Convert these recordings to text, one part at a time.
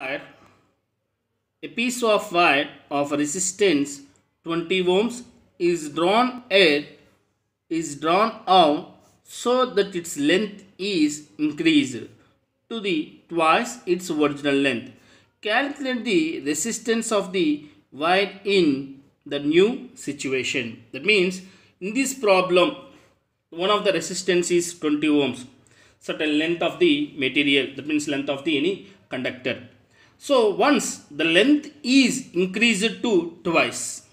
wire a piece of wire of resistance 20 ohms is drawn at is drawn out so that its length is increased to the twice its original length. Calculate the resistance of the wire in the new situation. That means in this problem one of the resistance is 20 ohms certain length of the material that means length of the any conductor so once the length is increased to twice,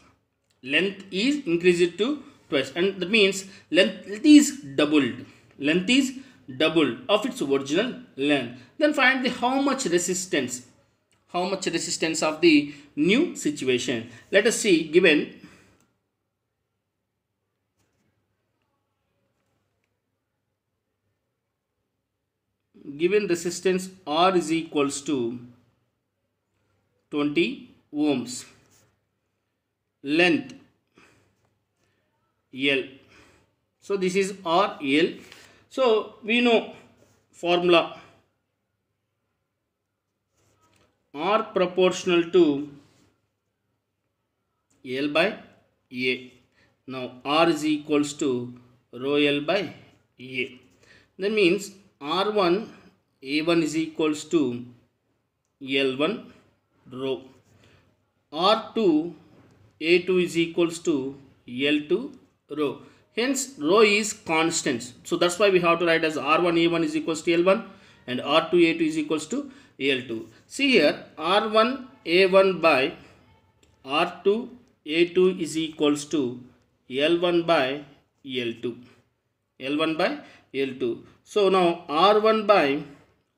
length is increased to twice and that means length is doubled, length is doubled of its original length. Then find the how much resistance, how much resistance of the new situation. Let us see given given resistance R is equals to 20 ohms length L so this is RL so we know formula R proportional to L by A now R is equals to rho L by A that means R1 A1 is equals to L1 rho. R2 A2 is equals to L2 rho. Hence rho is constant. So that's why we have to write as R1 A1 is equals to L1 and R2 A2 is equals to L2. See here R1 A1 by R2 A2 is equals to L1 by L2. L1 by L2. So now R1 by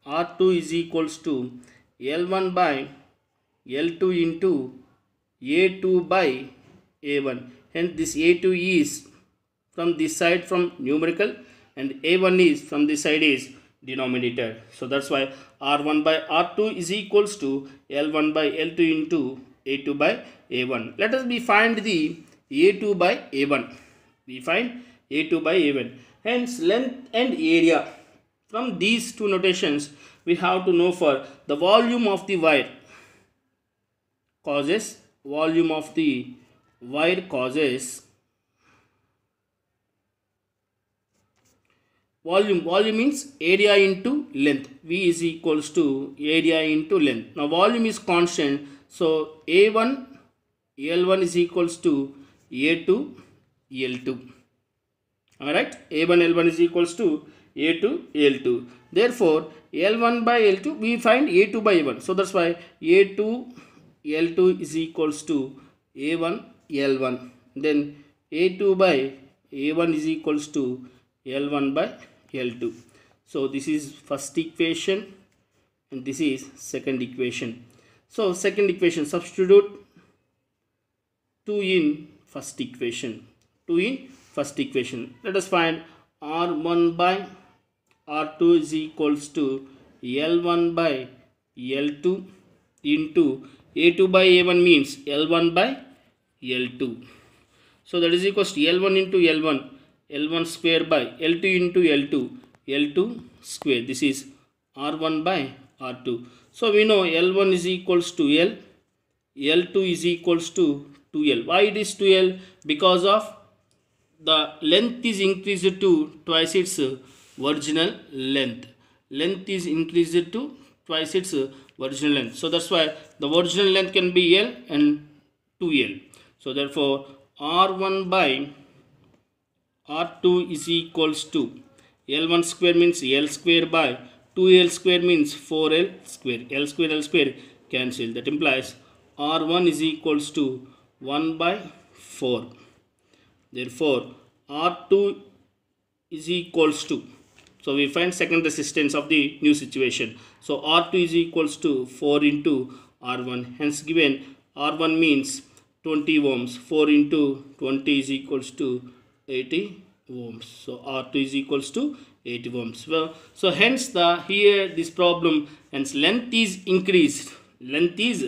R2 is equals to L1 by L2 into A2 by A1. Hence this A2 is from this side from numerical and A1 is from this side is denominator. So that's why R1 by R2 is equals to L1 by L2 into A2 by A1. Let us be find the A2 by A1. We find A2 by A1. Hence length and area. From these two notations we have to know for the volume of the wire causes volume of the wire causes volume volume means area into length v is equals to area into length now volume is constant so a1 l1 is equals to a2 l2 all right a1 l1 is equals to a2 l2 therefore l1 by l2 we find a2 by a1 so that's why a2 L2 is equals to A1 L1 then A2 by A1 is equals to L1 by L2 so this is first equation and this is second equation so second equation substitute 2 in first equation 2 in first equation let us find R1 by R2 is equals to L1 by L2 into a2 by A1 means L1 by L2. So that is equals to L1 into L1, L1 square by L2 into L2, L2 square. This is R1 by R2. So we know L1 is equals to L, L2 is equals to 2L. Why it is 2L? Because of the length is increased to twice its original length. Length is increased to twice its original uh, length. So that's why the original length can be L and 2L. So therefore R1 by R2 is equals to L1 square means L square by 2L square means 4L square. L square L square cancel. That implies R1 is equals to 1 by 4. Therefore R2 is equals to so we find second resistance of the new situation. So R2 is equals to 4 into R1. Hence given R1 means 20 ohms. 4 into 20 is equals to 80 ohms. So R2 is equals to 80 ohms. Well, so hence the here this problem hence length is increased. Length is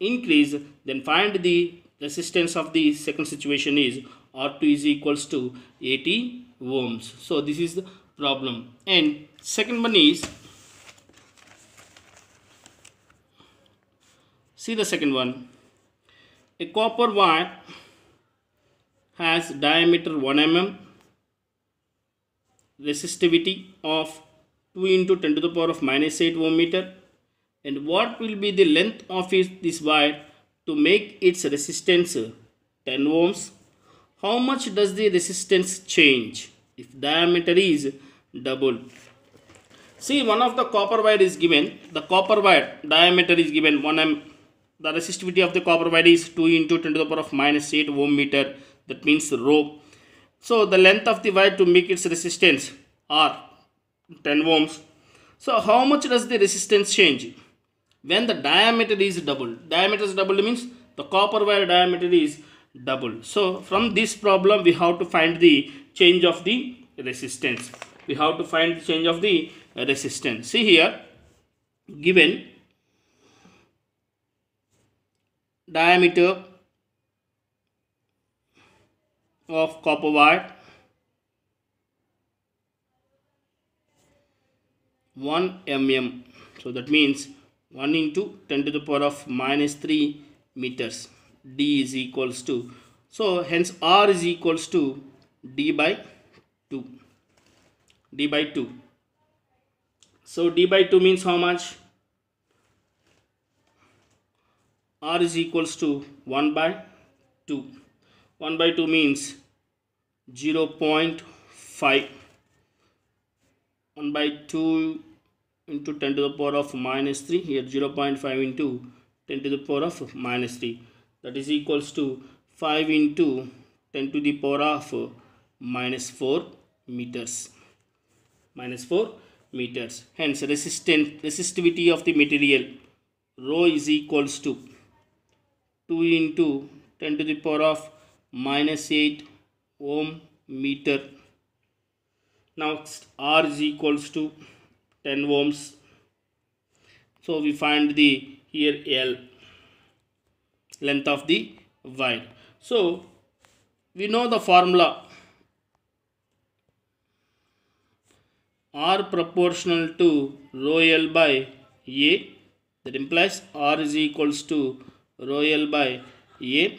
increased. Then find the resistance of the second situation is R2 is equals to 80 ohms. So this is the problem and second one is see the second one a copper wire has diameter 1 mm resistivity of 2 into 10 to the power of minus 8 ohm meter and what will be the length of this wire to make its resistance 10 ohms how much does the resistance change if diameter is double see one of the copper wire is given the copper wire diameter is given 1 m the resistivity of the copper wire is 2 into 10 to the power of minus 8 ohm meter that means rho so the length of the wire to make its resistance are 10 ohms so how much does the resistance change when the diameter is doubled diameter is doubled means the copper wire diameter is double. so from this problem we have to find the change of the resistance we have to find the change of the resistance see here given diameter of copper wire 1 mm so that means 1 into 10 to the power of minus 3 meters d is equals to so hence r is equals to d by 2 d by 2 so d by 2 means how much r is equals to 1 by 2 1 by 2 means 0 0.5 1 by 2 into 10 to the power of minus 3 here 0 0.5 into 10 to the power of minus 3 that is equals to 5 into 10 to the power of minus 4 meters minus 4 meters. Hence, resistance resistivity of the material rho is equals to 2 into 10 to the power of minus 8 ohm meter. Now, R is equals to 10 ohms. So, we find the here L length of the wire. So, we know the formula R proportional to rho L by A that implies R is equals to rho L by a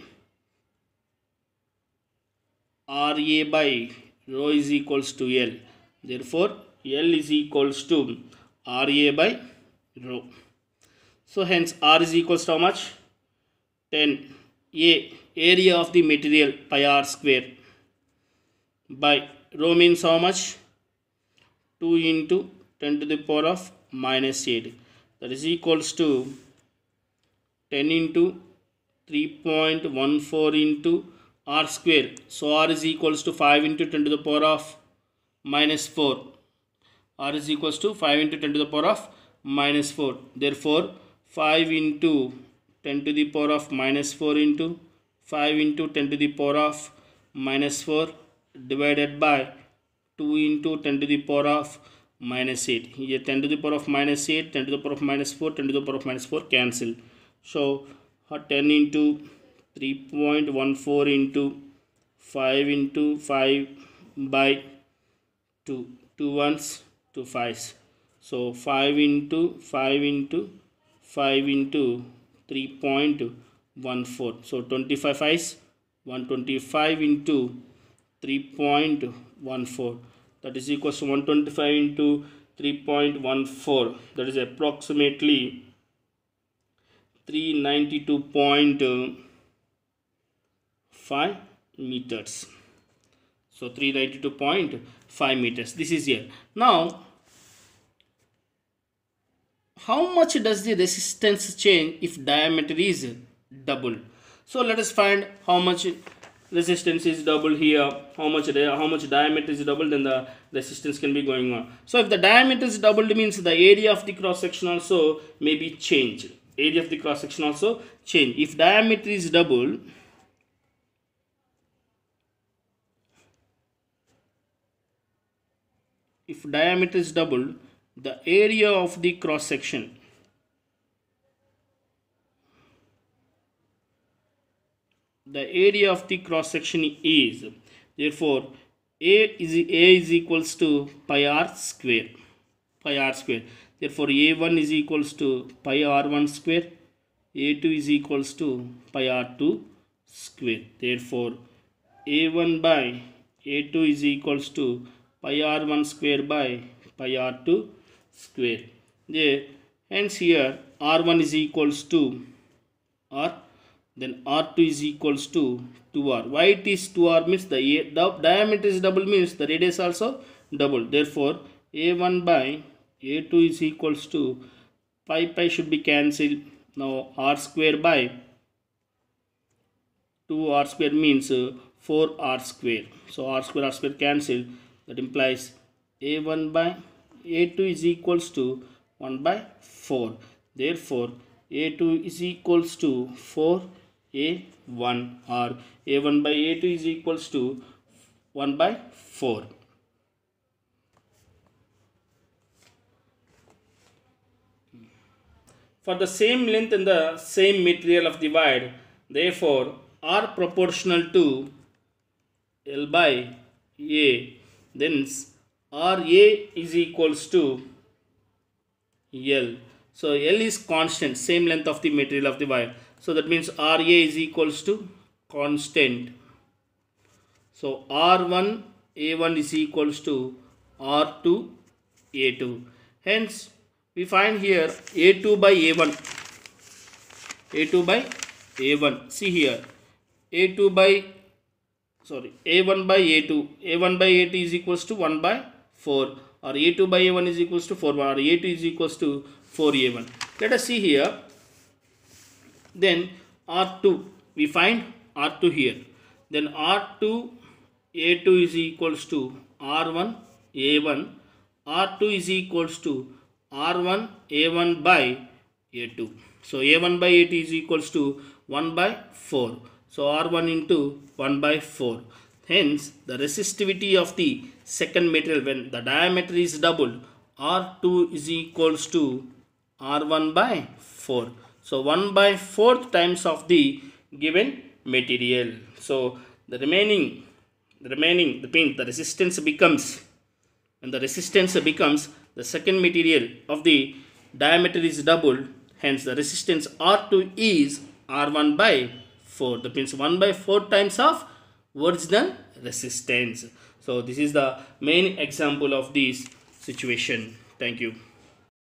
r a by rho is equals to L therefore L is equals to RA by rho so hence R is equals to how much 10 A area of the material pi R square by rho means how much 2 into 10 to the power of minus 8 that is equals to 10 into 3.14 into r square so r is equals to 5 into 10 to the power of minus 4 r is equals to 5 into 10 to the power of minus 4 therefore 5 into 10 to the power of minus 4 into 5 into 10 to the power of minus 4 divided by 2 into 10 to the power of minus 8. Here 10 to the power of minus 8, 10 to the power of minus 4, 10 to the power of minus 4 cancel. So uh, 10 into 3.14 into 5 into 5 by 2. 2 1s, 2 5s. So 5 into 5 into 5 into 3.14. So 25 5s, 125 into 3.14 that is equals to 125 into 3.14 that is approximately 392.5 meters so 392.5 meters this is here now how much does the resistance change if diameter is double so let us find how much resistance is double here how much how much diameter is double then the resistance can be going on so if the diameter is doubled means the area of the cross section also may be changed area of the cross section also change if diameter is double if diameter is doubled the area of the cross section the area of the cross section is therefore a is a is equals to pi r square pi r square therefore a1 is equals to pi r1 square a2 is equals to pi r2 square therefore a1 by a2 is equals to pi r1 square by pi r2 square there hence here r1 is equals to r then r2 is equals to 2r why it is 2r means the a, diameter is double means the radius also double therefore a1 by a2 is equals to pi pi should be cancelled now r square by 2r square means 4r square so r square r square cancelled that implies a1 by a2 is equals to 1 by 4 therefore a2 is equals to 4 a1 or a1 by a2 is equals to 1 by 4. For the same length and the same material of divide, therefore r proportional to L by A, then R A is equals to L. So L is constant, same length of the material of the wire. So that means RA is equals to constant. So R1 A1 is equals to R2 A2. Hence we find here A2 by A1. A2 by A1. See here A2 by sorry A1 by A2. A1 by A2 is equals to 1 by 4 or A2 by A1 is equals to 4 or A2 is equals to 4A1. Let us see here then R2 we find R2 here then R2 A2 is equals to R1 A1 R2 is equals to R1 A1 by A2 so A1 by A2 is equals to 1 by 4 so R1 into 1 by 4 hence the resistivity of the second material when the diameter is doubled R2 is equals to R1 by 4 so 1 by 4th times of the given material. So the remaining, the remaining, the pin, the resistance becomes, and the resistance becomes the second material of the diameter is double, hence the resistance R2 is R1 by 4. The means 1 by 4 times of original resistance. So this is the main example of this situation. Thank you.